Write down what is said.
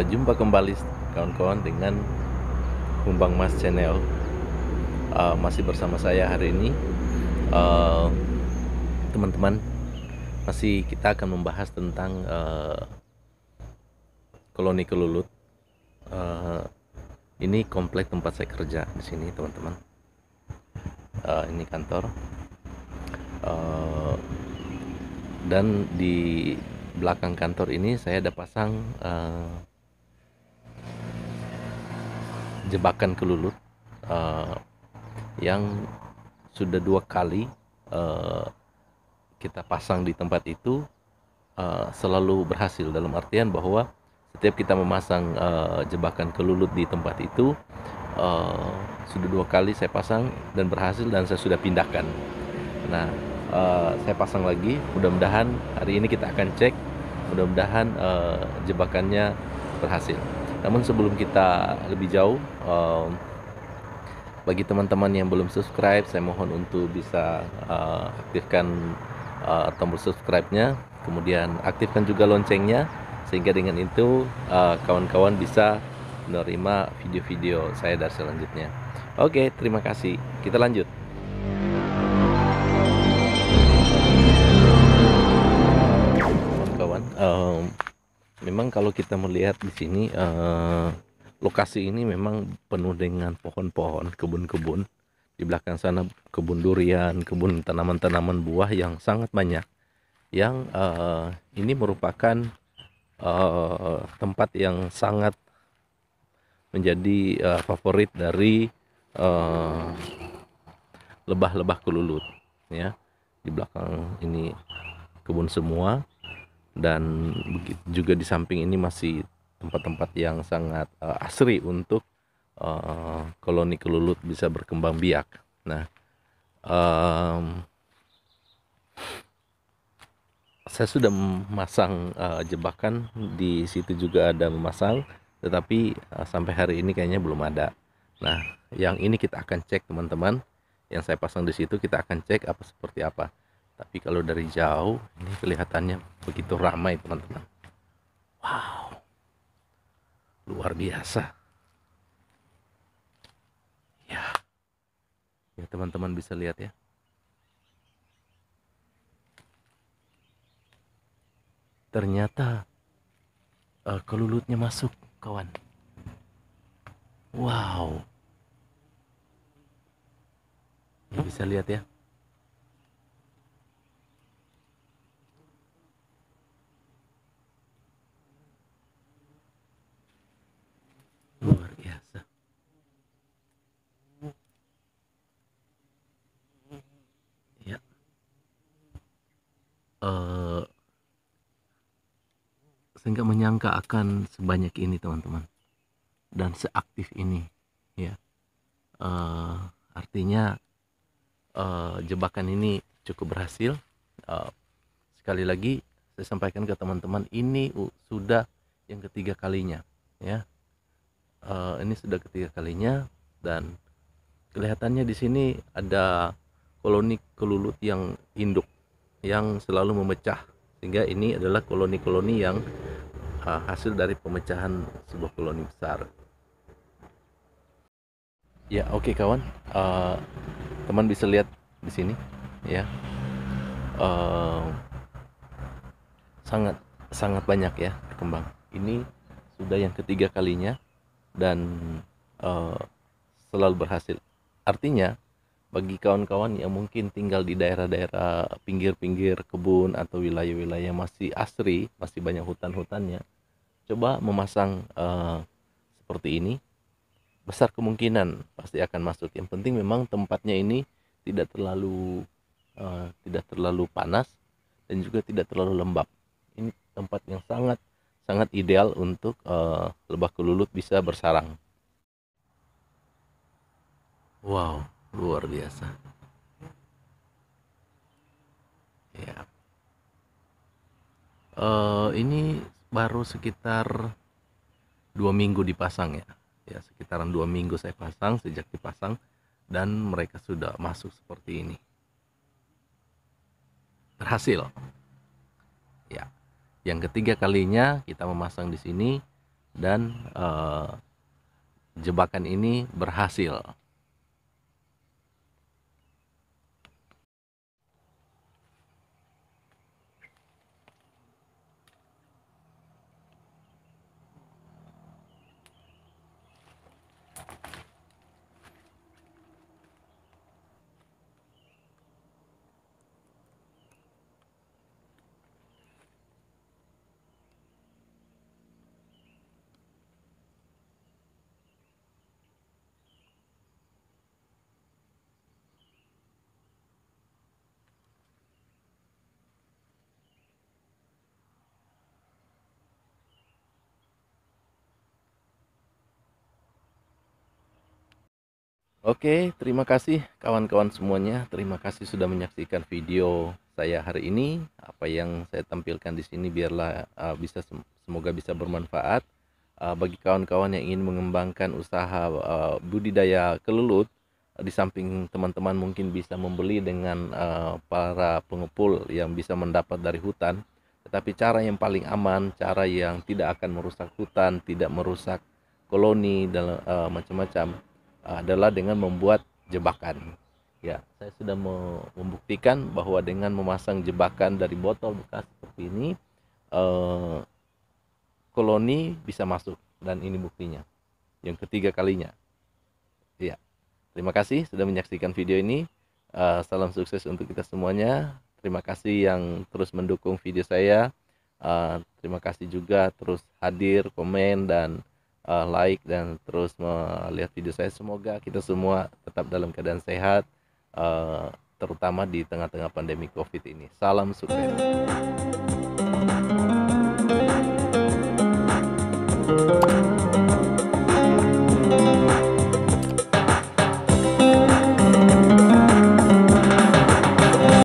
jumpa kembali kawan-kawan dengan Kumbang Mas Channel uh, masih bersama saya hari ini uh, teman-teman uh, masih kita akan membahas tentang uh, koloni kelulut uh, ini komplek tempat saya kerja di sini teman-teman uh, ini kantor uh, dan di belakang kantor ini saya ada pasang uh, jebakan kelulut uh, eh, yang sudah dua kali uh, kita pasang di tempat itu uh, selalu berhasil dalam artian bahwa setiap kita memasang uh, jebakan kelulut di tempat itu uh, sudah dua kali saya pasang dan berhasil dan saya sudah pindahkan. Nah uh, saya pasang lagi mudah-mudahan hari ini kita akan cek mudah-mudahan uh, jebakannya berhasil. Namun sebelum kita lebih jauh, um, bagi teman-teman yang belum subscribe, saya mohon untuk bisa uh, aktifkan uh, tombol subscribe-nya, kemudian aktifkan juga loncengnya, sehingga dengan itu kawan-kawan uh, bisa menerima video-video saya dari selanjutnya. Oke, terima kasih. Kita lanjut. Kawan-kawan, um, memang kalau kita melihat di sini eh, lokasi ini memang penuh dengan pohon-pohon, kebun-kebun. Di belakang sana kebun durian, kebun tanaman-tanaman buah yang sangat banyak. Yang eh, ini merupakan eh, tempat yang sangat menjadi eh, favorit dari eh, lebah-lebah kelulut ya. Di belakang ini kebun semua dan juga di samping ini masih tempat-tempat yang sangat uh, asri untuk uh, koloni kelulut bisa berkembang biak. Nah, um, saya sudah memasang uh, jebakan di situ juga ada memasang, tetapi uh, sampai hari ini kayaknya belum ada. Nah, yang ini kita akan cek teman-teman. Yang saya pasang di situ kita akan cek apa seperti apa tapi kalau dari jauh ini kelihatannya begitu ramai teman-teman wow luar biasa ya ya teman-teman bisa lihat ya ternyata uh, kelulutnya masuk kawan wow bisa lihat ya uh, saya nggak menyangka akan sebanyak ini teman-teman dan seaktif ini ya uh, artinya uh, jebakan ini cukup berhasil uh, sekali lagi saya sampaikan ke teman-teman ini sudah yang ketiga kalinya ya uh, ini sudah ketiga kalinya dan kelihatannya di sini ada koloni kelulut yang induk yang selalu memecah sehingga ini adalah koloni-koloni yang uh, hasil dari pemecahan sebuah koloni besar. Ya oke okay, kawan, uh, teman bisa lihat di sini ya uh, sangat sangat banyak ya berkembang. Ini sudah yang ketiga kalinya dan uh, selalu berhasil. Artinya bagi kawan-kawan yang mungkin tinggal di daerah-daerah pinggir-pinggir kebun atau wilayah-wilayah masih asri, masih banyak hutan-hutannya, coba memasang uh, seperti ini, besar kemungkinan pasti akan masuk. Yang penting memang tempatnya ini tidak terlalu uh, tidak terlalu panas dan juga tidak terlalu lembab. Ini tempat yang sangat sangat ideal untuk uh, lebah kelulut bisa bersarang. Wow, luar biasa ya uh, ini baru sekitar dua minggu dipasang ya ya sekitaran dua minggu saya pasang sejak dipasang dan mereka sudah masuk seperti ini berhasil ya yang ketiga kalinya kita memasang di sini dan uh, jebakan ini berhasil Oke, terima kasih kawan-kawan semuanya. Terima kasih sudah menyaksikan video saya hari ini. Apa yang saya tampilkan di sini biarlah uh, bisa semoga bisa bermanfaat uh, bagi kawan-kawan yang ingin mengembangkan usaha uh, budidaya kelulut. Di samping teman-teman mungkin bisa membeli dengan uh, para pengepul yang bisa mendapat dari hutan, tetapi cara yang paling aman, cara yang tidak akan merusak hutan, tidak merusak koloni dan uh, macam-macam adalah dengan membuat jebakan. Ya, saya sudah membuktikan bahwa dengan memasang jebakan dari botol bekas seperti ini eh, koloni bisa masuk dan ini buktinya. Yang ketiga kalinya. Ya, Terima kasih sudah menyaksikan video ini. Eh, salam sukses untuk kita semuanya. Terima kasih yang terus mendukung video saya. Eh, terima kasih juga terus hadir, komen, dan uh, like dan terus melihat video saya. Semoga kita semua tetap dalam keadaan sehat, uh, terutama di tengah-tengah pandemi COVID ini. Salam sukses.